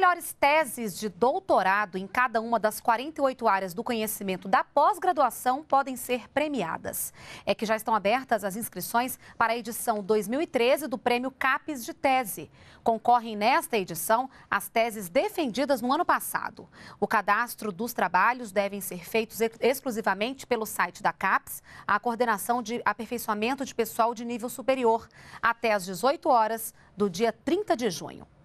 melhores teses de doutorado em cada uma das 48 áreas do conhecimento da pós-graduação podem ser premiadas. É que já estão abertas as inscrições para a edição 2013 do Prêmio CAPES de Tese. Concorrem nesta edição as teses defendidas no ano passado. O cadastro dos trabalhos devem ser feitos exclusivamente pelo site da CAPES, a Coordenação de Aperfeiçoamento de Pessoal de Nível Superior, até às 18 horas do dia 30 de junho.